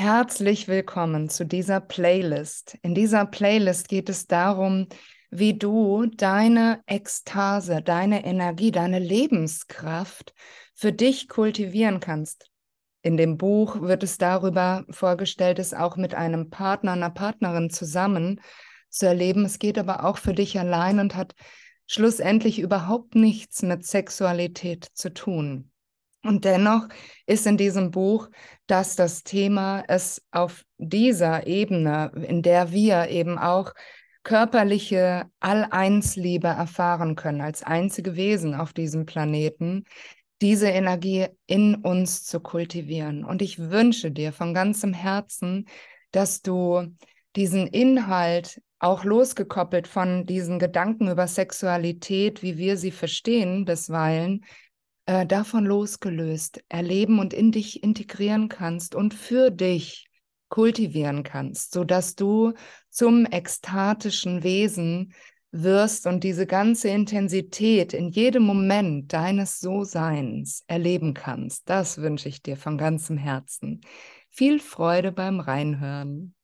Herzlich willkommen zu dieser Playlist. In dieser Playlist geht es darum, wie du deine Ekstase, deine Energie, deine Lebenskraft für dich kultivieren kannst. In dem Buch wird es darüber vorgestellt, es auch mit einem Partner, einer Partnerin zusammen zu erleben. Es geht aber auch für dich allein und hat schlussendlich überhaupt nichts mit Sexualität zu tun. Und dennoch ist in diesem Buch, dass das Thema es auf dieser Ebene, in der wir eben auch körperliche Alleinsliebe erfahren können, als einzige Wesen auf diesem Planeten, diese Energie in uns zu kultivieren. Und ich wünsche dir von ganzem Herzen, dass du diesen Inhalt auch losgekoppelt von diesen Gedanken über Sexualität, wie wir sie verstehen bisweilen, äh, davon losgelöst erleben und in dich integrieren kannst und für dich kultivieren kannst, sodass du zum ekstatischen Wesen wirst und diese ganze Intensität in jedem Moment deines So-Seins erleben kannst. Das wünsche ich dir von ganzem Herzen. Viel Freude beim Reinhören.